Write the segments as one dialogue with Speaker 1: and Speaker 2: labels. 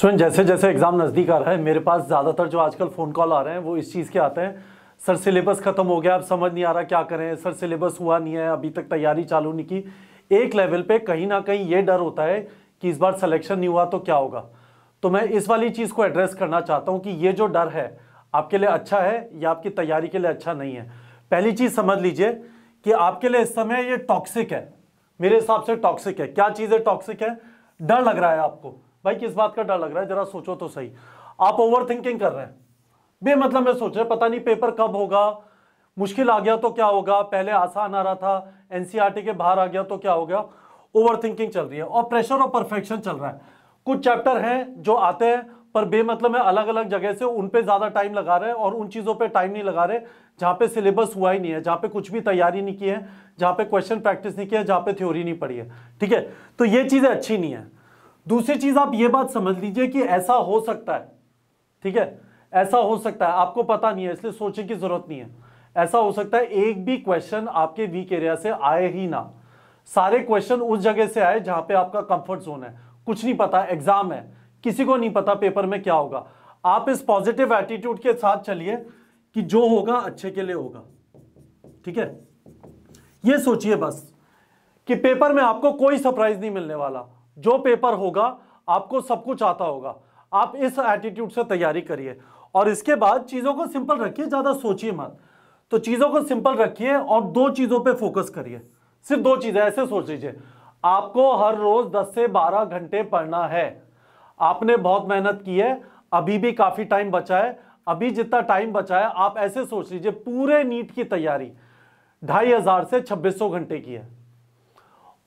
Speaker 1: सुन जैसे जैसे एग्ज़ाम नज़दीक आ रहा है मेरे पास ज़्यादातर जो आजकल फ़ोन कॉल आ रहे हैं वो इस चीज़ के आते हैं सर सिलेबस ख़त्म हो गया अब समझ नहीं आ रहा क्या करें सर सिलेबस हुआ नहीं है अभी तक तैयारी चालू नहीं की एक लेवल पे कहीं ना कहीं ये डर होता है कि इस बार सिलेक्शन नहीं हुआ तो क्या होगा तो मैं इस वाली चीज़ को एड्रेस करना चाहता हूँ कि ये जो डर है आपके लिए अच्छा है या आपकी तैयारी के लिए अच्छा नहीं है पहली चीज़ समझ लीजिए कि आपके लिए इस समय ये टॉक्सिक है मेरे हिसाब से टॉक्सिक है क्या चीज़ें टॉक्सिक है डर लग रहा है आपको भाई किस बात का डर लग रहा है जरा सोचो तो सही आप ओवर थिंकिंग कर रहे हैं बेमतलब में सोच रहे पता नहीं पेपर कब होगा मुश्किल आ गया तो क्या होगा पहले आसान आ रहा था एनसीईआरटी e के बाहर आ गया तो क्या हो गया ओवर थिंकिंग चल रही है और प्रेशर और परफेक्शन चल रहा है कुछ चैप्टर हैं जो आते हैं पर बेमतलब मैं अलग अलग जगह से उन पे ज़्यादा टाइम लगा रहे हैं और उन चीज़ों पे टाइम नहीं लगा रहे जहाँ पे सिलेबस हुआ ही नहीं है जहाँ पे कुछ भी तैयारी नहीं की है जहाँ पे क्वेश्चन प्रैक्टिस नहीं किया है जहाँ पे थ्योरी नहीं पड़ी है ठीक है तो ये चीज़ें अच्छी नहीं है दूसरी चीज आप ये बात समझ लीजिए कि ऐसा हो सकता है ठीक है ऐसा हो सकता है आपको पता नहीं है इसलिए सोचने की जरूरत नहीं है ऐसा हो सकता है एक भी क्वेश्चन आपके वीक एरिया से आए ही ना सारे क्वेश्चन उस जगह से आए जहां पे आपका कंफर्ट जोन है कुछ नहीं पता एग्जाम है किसी को नहीं पता पेपर में क्या होगा आप इस पॉजिटिव एटीट्यूड के साथ चलिए कि जो होगा अच्छे के लिए होगा ठीक है ये सोचिए बस कि पेपर में आपको कोई सरप्राइज नहीं मिलने वाला जो पेपर होगा आपको सब कुछ आता होगा आप इस एटीट्यूड से तैयारी करिए और इसके बाद चीज़ों को सिंपल रखिए ज़्यादा सोचिए मत तो चीज़ों को सिंपल रखिए और दो चीज़ों पे फोकस करिए सिर्फ दो चीज़ें ऐसे सोच लीजिए आपको हर रोज़ 10 से 12 घंटे पढ़ना है आपने बहुत मेहनत की है अभी भी काफ़ी टाइम बचा है अभी जितना टाइम बचा है आप ऐसे सोच लीजिए पूरे नीट की तैयारी ढाई हज़ार से छब्बीस घंटे की है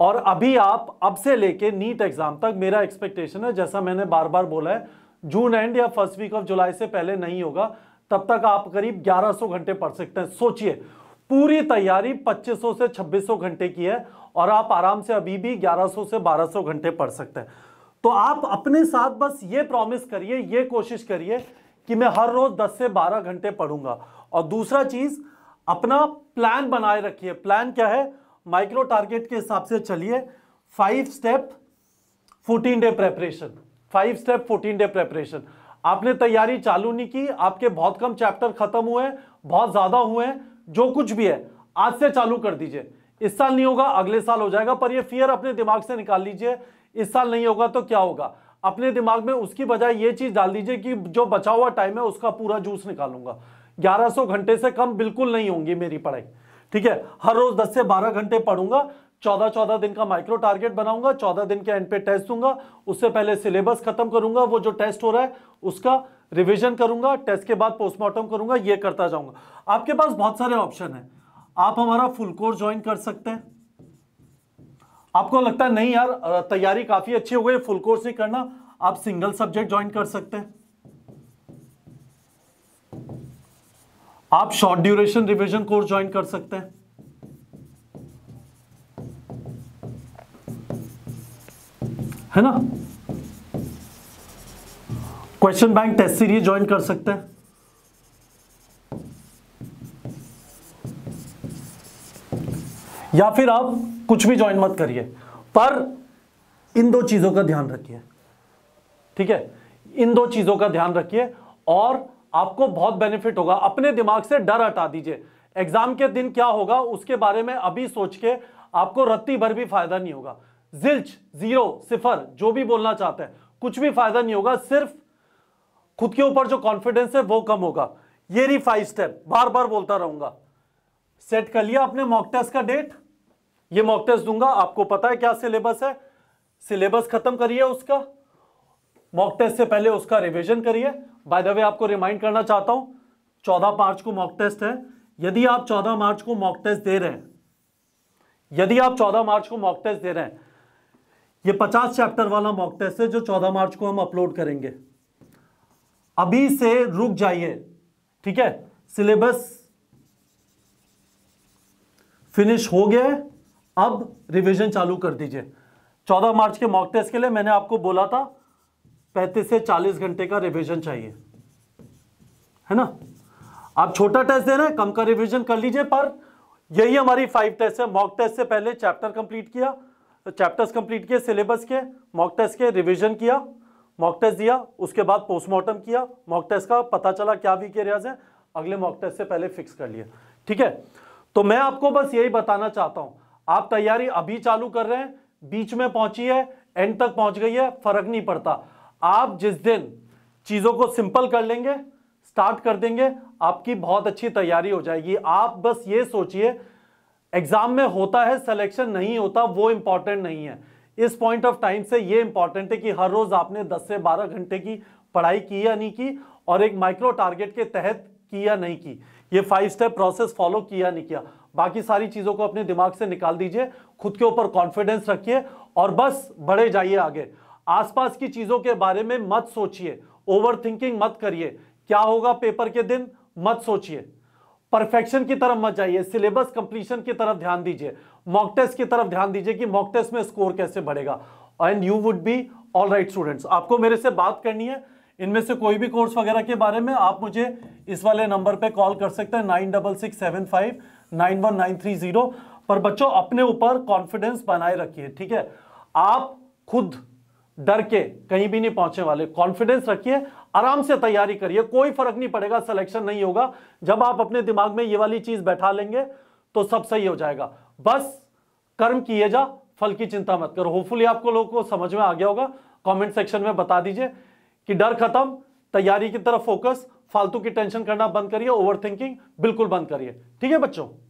Speaker 1: और अभी आप अब से लेके नीट एग्जाम तक मेरा एक्सपेक्टेशन है जैसा मैंने बार बार बोला है जून एंड या फर्स्ट वीक ऑफ जुलाई से पहले नहीं होगा तब तक आप करीब 1100 घंटे पढ़ सकते हैं सोचिए पूरी तैयारी 2500 से 2600 घंटे की है और आप आराम से अभी भी 1100 से 1200 घंटे पढ़ सकते हैं तो आप अपने साथ बस ये प्रॉमिस करिए ये कोशिश करिए कि मैं हर रोज 10 से 12 घंटे पढ़ूंगा और दूसरा चीज अपना प्लान बनाए रखिए प्लान क्या है माइक्रो टारगेट के हिसाब से चलिए five step fourteen day preparation five step fourteen day preparation आपने तैयारी चालू नहीं की आपके बहुत कम चैप्टर खत्म हुए बहुत ज्यादा हुए जो कुछ भी है आज से चालू कर दीजिए इस साल नहीं होगा अगले साल हो जाएगा पर ये फियर अपने दिमाग से निकाल लीजिए इस साल नहीं होगा तो क्या होगा अपने दिमाग में उसकी बजाय ये चीज डाल दीजिए कि जो बचा हुआ टाइम है उसका पूरा जूस निकालूंगा 1100 घंटे से कम बिल्कुल नहीं होंगी मेरी पढ़ाई ठीक है हर रोज दस से बारह घंटे पढ़ूंगा चौदह चौदह दिन का माइक्रो टारगेट बनाऊंगा चौदह दिन के एंड पे टेस्ट दूंगा उससे पहले सिलेबस खत्म करूंगा वो जो टेस्ट हो रहा है उसका रिविजन करूंगा टेस्ट के बाद पोस्टमार्टम करूंगा ये करता जाऊंगा आपके पास बहुत सारे ऑप्शन हैं आप हमारा फुल कोर्स ज्वाइन कर सकते हैं आपको लगता है नहीं यार तैयारी काफी अच्छी हो गई फुल कोर्स नहीं करना आप सिंगल सब्जेक्ट ज्वाइन कर सकते हैं आप short duration revision course join कर सकते हैं है ना question bank test series join कर सकते हैं या फिर आप कुछ भी ज्वाइन मत करिए पर इन दो चीजों का ध्यान रखिए ठीक है इन दो चीजों का ध्यान रखिए और आपको बहुत बेनिफिट होगा अपने दिमाग से डर हटा दीजिए एग्जाम के दिन क्या होगा उसके बारे में अभी सोच के आपको रत्ती भर भी फायदा नहीं होगा जिल्च जीरो सिफर जो भी बोलना चाहते हैं कुछ भी फायदा नहीं होगा सिर्फ खुद के ऊपर जो कॉन्फिडेंस है वो कम होगा ये रही फाइव स्टेप बार बार बोलता रहूंगा सेट कर लिया आपने मॉक टेस्ट का डेट ये मॉक टेस्ट दूंगा आपको पता है क्या सिलेबस है सिलेबस खत्म करिए उसका मॉक टेस्ट से पहले उसका रिवीजन करिए बाय द वे आपको रिमाइंड करना चाहता हूं चौदह मार्च को मॉक टेस्ट है यदि आप चौदह मार्च को मॉक टेस्ट दे रहे हैं यदि आप चौदह मार्च को मॉक टेस्ट दे रहे हैं ये पचास चैप्टर वाला मॉक टेस्ट है जो चौदह मार्च को हम अपलोड करेंगे अभी से रुक जाइए ठीक है सिलेबस फिनिश हो गया अब रिवीजन चालू कर दीजिए 14 मार्च के मॉक टेस्ट के लिए मैंने आपको बोला था पैंतीस से चालीस घंटे का रिविजन चाहिए है ना आप छोटा टेस्ट दे रहे हैं कम का रिविजन कर लीजिए पर यही हमारी फाइव टेस्ट है मॉक टेस्ट से पहले चैप्टर कंप्लीट किया चैप्टर्स कंप्लीट किए सिलेबस के मॉक टेस्ट के रिविजन किया मॉक टेस्ट दिया उसके बाद पोस्टमार्टम किया मॉक टेस्ट का पता चला क्या के रियाज है अगले मॉक टेस्ट से पहले फिक्स कर लिए ठीक है तो मैं आपको बस यही बताना चाहता हूं आप तैयारी अभी चालू कर रहे हैं बीच में पहुंची है एंड तक पहुंच गई है फर्क नहीं पड़ता आप जिस दिन चीज़ों को सिंपल कर लेंगे स्टार्ट कर देंगे आपकी बहुत अच्छी तैयारी हो जाएगी आप बस ये सोचिए एग्ज़ाम में होता है सिलेक्शन नहीं होता वो इंपॉर्टेंट नहीं है इस पॉइंट ऑफ टाइम से ये इंपॉर्टेंट है कि हर रोज़ आपने 10 से 12 घंटे की पढ़ाई की या नहीं की और एक माइक्रो टारगेट के तहत की या नहीं की ये फाइव स्टेप प्रोसेस फॉलो किया नहीं किया बाकी सारी चीज़ों को अपने दिमाग से निकाल दीजिए खुद के ऊपर कॉन्फिडेंस रखिए और बस बढ़े जाइए आगे आसपास की चीजों के बारे में मत सोचिए ओवरथिंकिंग मत करिए क्या होगा पेपर के दिन मत सोचिए परफेक्शन की तरफ मत जाइए सिलेबस कंप्लीशन की तरफ ध्यान दीजिए मॉक टेस्ट की तरफ ध्यान दीजिए कि मॉक टेस्ट में स्कोर कैसे बढ़ेगा and you would be all right students आपको मेरे से बात करनी है इनमें से कोई भी कोर्स वगैरह के बारे में आप मुझे इस वाले नंबर पे कॉल कर सकते हैं nine double six seven five nine one nine three zero पर बच्चों अपने ऊपर कॉन्फिडेंस बनाए रखिए ठीक है आप खुद डर के कहीं भी नहीं पहुंचने वाले कॉन्फिडेंस रखिए आराम से तैयारी करिए कोई फर्क नहीं पड़ेगा सिलेक्शन नहीं होगा जब आप अपने दिमाग में ये वाली चीज बैठा लेंगे तो सब सही हो जाएगा बस कर्म किए जा फल की चिंता मत करो होपफुली आपको लोगों को समझ में आ गया होगा कमेंट सेक्शन में बता दीजिए कि डर खत्म तैयारी की तरफ फोकस फालतू की टेंशन करना बंद करिए ओवर बिल्कुल बंद करिए ठीक है बच्चों